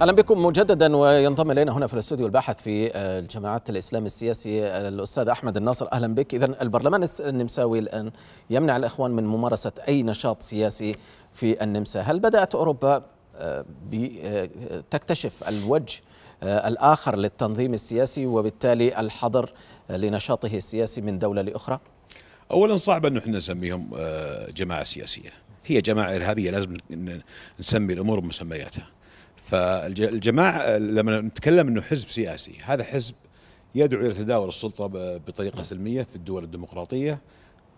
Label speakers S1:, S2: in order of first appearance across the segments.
S1: اهلا بكم مجددا وينضم الينا هنا في الاستوديو الباحث في الجماعات الاسلام السياسي الاستاذ احمد الناصر اهلا بك اذا البرلمان النمساوي الان يمنع الاخوان من ممارسه اي نشاط سياسي في النمسا هل بدات اوروبا آه، آه، تكتشف الوجه آه، الاخر للتنظيم السياسي وبالتالي الحظر لنشاطه السياسي من دوله لاخرى اولا صعب ان احنا نسميهم
S2: جماعه سياسيه هي جماعه ارهابيه لازم نسمي الامور بمسمياتها فالجماعه لما نتكلم انه حزب سياسي هذا حزب يدعو الى تداول السلطه بطريقه سلميه في الدول الديمقراطيه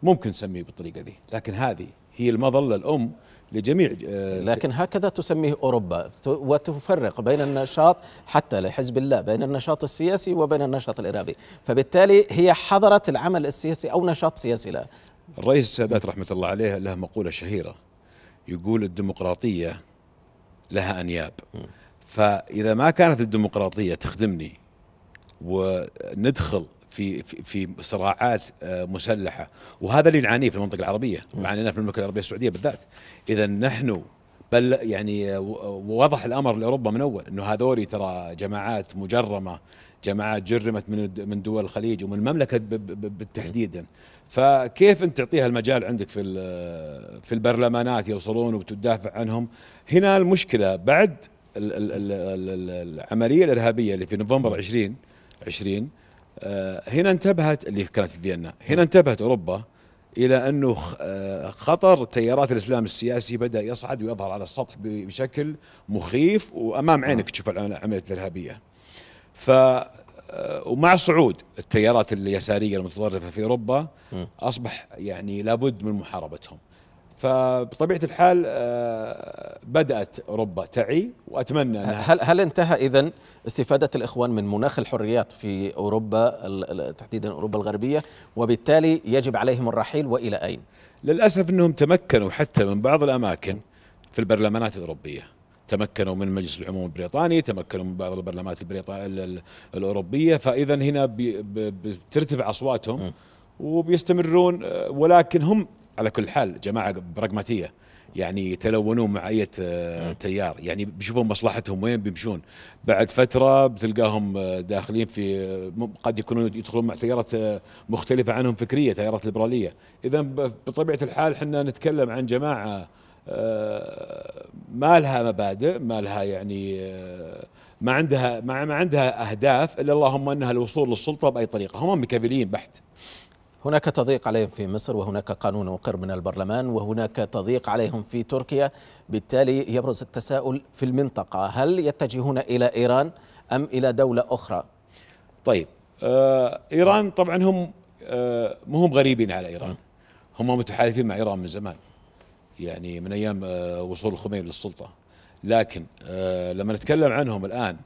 S2: ممكن نسميه بالطريقه دي لكن
S1: هذه هي المظله الام لجميع آه، لكن هكذا تسميه اوروبا وتفرق بين النشاط حتى لحزب الله بين النشاط السياسي وبين النشاط الارهابي، فبالتالي هي حضرت العمل السياسي او نشاط سياسي لها. الرئيس السادات رحمه الله عليه له مقوله شهيره يقول الديمقراطيه لها انياب
S2: فاذا ما كانت الديمقراطيه تخدمني وندخل في في صراعات آه، مسلحه وهذا اللي نعانيه في المنطقه العربيه معانينا في المملكه العربيه السعوديه بالذات اذا نحن بل يعني آه، آه، وضح الامر لاوروبا من اول انه هذول ترى جماعات مجرمه جماعات جرمت من من دول الخليج ومن المملكه بالتحديد فكيف انت تعطيها المجال عندك في في البرلمانات يوصلون وتدافع عنهم هنا المشكله بعد العمليه الارهابيه اللي في نوفمبر 20 نعم. 20 آه، هنا انتبهت اللي كانت في فيينا هنا انتبهت اوروبا الى انه آه، خطر تيارات الاسلام السياسي بدا يصعد ويظهر على السطح بشكل مخيف وامام نعم. عينك تشوف العمليات الارهابيه ف آه، ومع صعود التيارات اليساريه المتطرفه في اوروبا اصبح يعني لابد من محاربتهم
S1: فبطبيعه الحال آه، بدات اوروبا تعي واتمنى أنها هل هل انتهى اذا استفاده الاخوان من مناخ الحريات في اوروبا تحديدا اوروبا الغربيه وبالتالي يجب عليهم الرحيل والى اين؟ للاسف انهم تمكنوا حتى من بعض الاماكن في البرلمانات الاوروبيه تمكنوا من مجلس
S2: العموم البريطاني تمكنوا من بعض البرلمانات البريطانية الأوروبية فإذا هنا بترتفع أصواتهم وبيستمرون ولكن هم على كل حال جماعة براغماتية يعني يتلونون مع اي تيار يعني بيشوفون مصلحتهم وين بيمشون بعد فتره بتلقاهم داخلين في قد يكونون يدخلون مع تيارات مختلفه عنهم فكريه تيارات ليبراليه اذا بطبيعه الحال احنا نتكلم عن جماعه آه، ما لها مبادئ ما لها يعني
S1: آه، ما عندها ما, ما عندها اهداف الا اللهم انها الوصول للسلطه باي طريقه هم مكافلين بحت هناك تضييق عليهم في مصر وهناك قانون مقر من البرلمان وهناك تضييق عليهم في تركيا بالتالي يبرز التساؤل في المنطقه هل يتجهون الى ايران ام الى دوله اخرى طيب آه ايران طبعا هم آه هم غريبين على ايران هم متحالفين مع ايران من زمان
S2: يعني من ايام آه، وصول الخميني للسلطه لكن آه، لما نتكلم عنهم الان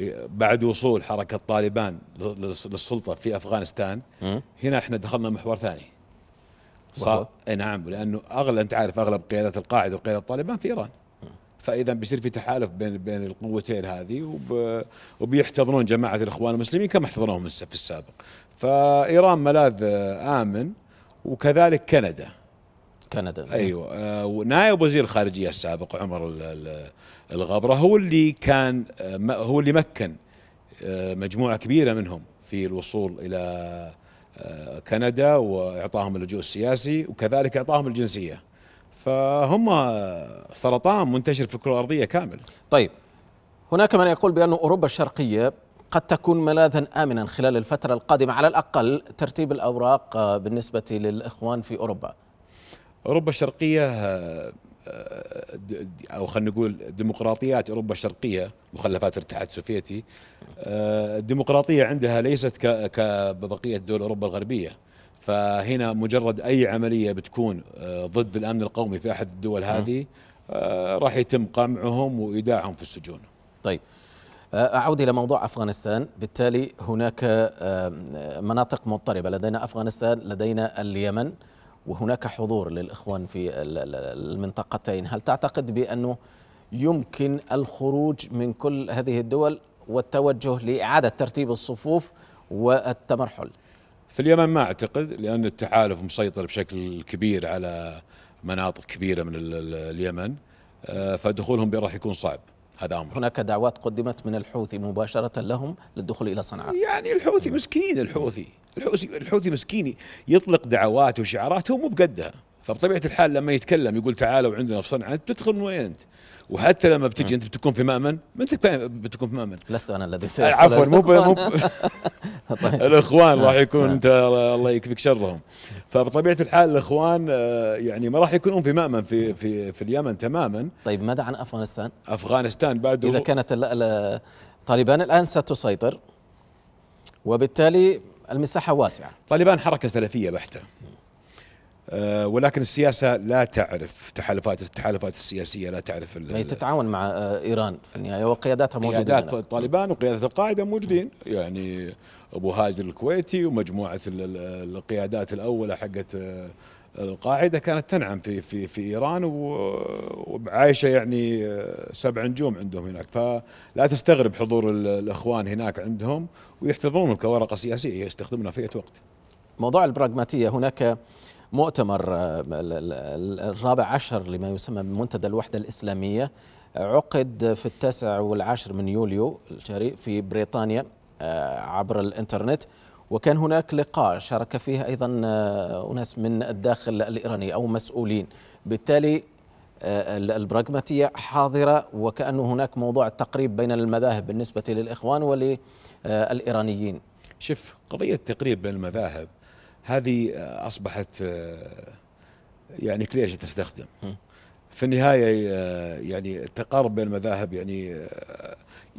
S2: إيه، بعد وصول حركه طالبان للسلطه في افغانستان هنا احنا دخلنا محور ثاني صار اي نعم لانه اغلب انت عارف اغلب قيادات القاعده وقيادات طالبان في ايران فاذا بيصير في تحالف بين بين القوتين هذه وب... وبيحتضنون جماعه الاخوان المسلمين كما احتضنوهم في السابق فايران ملاذ امن وكذلك كندا كندا ايوه آه ونائب وزير الخارجيه السابق عمر الغبره هو اللي كان آه هو اللي مكن آه مجموعه كبيره منهم في الوصول الى آه، كندا واعطاهم اللجوء السياسي وكذلك اعطاهم
S1: الجنسيه فهم سرطان منتشر في الكره الارضيه كامل طيب هناك من يقول بان اوروبا الشرقيه قد تكون ملاذا امنا خلال الفتره القادمه على الاقل ترتيب الاوراق بالنسبه للاخوان في اوروبا اوروبا الشرقيه آه، آه، او خلينا نقول ديمقراطيات اوروبا
S2: الشرقيه مخلفات الاتحاد السوفيتي آه، الديمقراطيه عندها ليست كبقيه دول اوروبا الغربيه فهنا مجرد اي عمليه بتكون ضد
S1: الامن القومي في احد الدول هذه راح يتم قمعهم وايداعهم في السجون. طيب أعود إلى موضوع أفغانستان بالتالي هناك مناطق مضطربة لدينا أفغانستان لدينا اليمن وهناك حضور للإخوان في المنطقتين هل تعتقد بأنه يمكن الخروج من كل هذه الدول والتوجه لإعادة ترتيب الصفوف والتمرحل
S2: في اليمن ما أعتقد لأن التحالف مسيطر بشكل كبير على
S1: مناطق كبيرة من اليمن آه، فدخولهم راح يكون صعب هذا امر هناك دعوات قدمت من الحوثي مباشره لهم للدخول الى صنعاء يعني الحوثي مسكين الحوثي الحوثي الحوثي مسكين يطلق دعوات وشعارات هو مو بقدها فبطبيعه
S2: الحال لما يتكلم يقول تعالوا عندنا في صنعاء انت بتدخل من وين انت؟ وحتى لما بتجي انت بتكون في مامن ما انت بتكون في مامن لست انا الذي آه، سأل عفوا مو مو طيب. الاخوان راح يكون نعم. انت الله يكفيك شرهم فبطبيعه الحال الاخوان آه، يعني
S1: ما راح يكونون في مامن في في في اليمن تماما طيب ماذا عن افغانستان؟ افغانستان بعد اذا كانت طالبان الان ستسيطر وبالتالي المساحة واسعة طالبان حركة سلفية بحتة آه، ولكن السياسه لا تعرف تحالفات التحالفات السياسيه لا تعرف هي تتعاون مع آه، ايران في النهايه وقياداتها موجودة قيادات طالبان
S2: وقياده القاعده موجودين يعني ابو هاجر الكويتي ومجموعه القيادات الاولى حقت آه، القاعده كانت تنعم في في في ايران وعايشه يعني سبع نجوم عندهم هناك فلا تستغرب حضور الاخوان هناك عندهم ويحتضنونهم كورقه سياسيه
S1: يستخدمونها في اي وقت. موضوع البراغماتيه هناك مؤتمر آه، الرابع عشر لما يسمى بمنتدى الوحده الاسلاميه عقد في التاسع والعاشر من يوليو الشهري في بريطانيا آه، عبر الانترنت وكان هناك لقاء شارك فيه أيضا آه، أناس من الداخل الإيراني أو مسؤولين بالتالي آه، البراغماتية حاضرة وكأنه هناك موضوع التقريب بين المذاهب بالنسبة للإخوان وللإيرانيين آه، شوف قضية التقريب بين المذاهب هذه أصبحت يعني
S2: كليشة تستخدم في النهاية يعني التقارب بين المذاهب يعني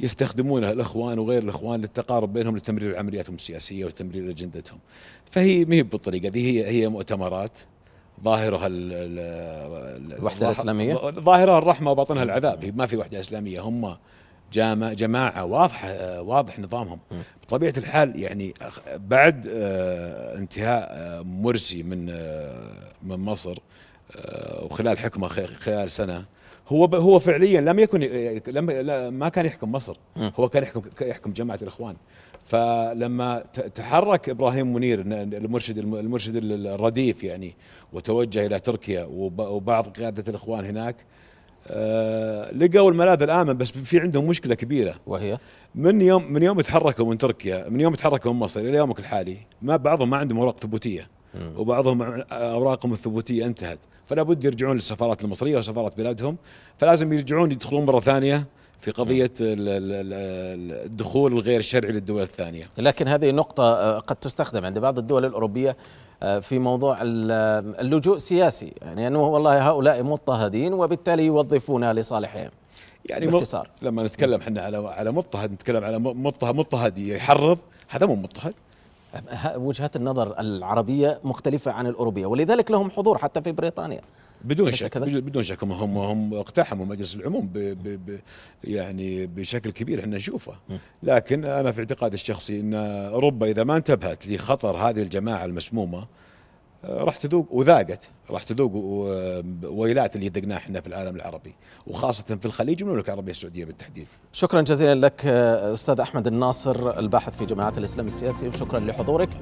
S2: يستخدمونها الاخوان وغير الاخوان للتقارب بينهم لتمرير عملياتهم السياسيه وتمرير اجندتهم. فهي ما هي بالطريقه دي هي هي مؤتمرات ظاهرها الوحده الاسلاميه ظاهرها الرحمه وباطنها العذاب ما في وحده اسلاميه هم جماعه واضحه واضح نظامهم بطبيعه الحال يعني بعد آه، انتهاء آه، مرسي من آه، من مصر وخلال حكمه خلال سنه هو ب... هو فعليا لم يكن لم ما كان يحكم مصر هو كان يحكم يحكم جماعه الاخوان فلما تحرك ابراهيم منير المرشد المرشد الرديف يعني وتوجه الى تركيا وبعض قياده الاخوان هناك آه، لقوا الملاذ الامن بس في عندهم مشكله كبيره وهي من يوم من يوم تحركوا من تركيا من يوم تحركوا من مصر الى يومك الحالي ما بعضهم ما عندهم اوراق ثبوتيه وبعضهم اوراقهم الثبوتيه انتهت فلا بد يرجعون للسفارات المصريه وسفارات بلادهم فلازم يرجعون يدخلون مره ثانيه في قضية
S1: الدخول الغير شرعي للدول الثانية لكن هذه نقطة آه، قد تستخدم عند بعض الدول الأوروبية آه، في موضوع آه، اللجوء السياسي يعني أنه والله هؤلاء مضطهدين وبالتالي يوظفونا لصالحهم يعني باختصار لما نتكلم احنا على على مضطهد نتكلم على مضطهد مضطهد يحرض هذا مو مضطهد وجهات النظر العربية مختلفة عن الأوروبية ولذلك لهم حضور حتى في بريطانيا بدون شك بدون شك هم هم اقتحموا مجلس العموم ب ب ب يعني
S2: بشكل كبير احنا نشوفه لكن انا في اعتقادي الشخصي ان اوروبا اذا ما انتبهت لخطر هذه الجماعه المسمومه راح تذوق وذاقت راح تذوق
S1: ويلات اللي دقناها احنا في العالم العربي وخاصه في الخليج والمملكه العربيه السعوديه بالتحديد. شكرا جزيلا لك استاذ احمد الناصر الباحث في جماعات الاسلام السياسي وشكرا لحضورك.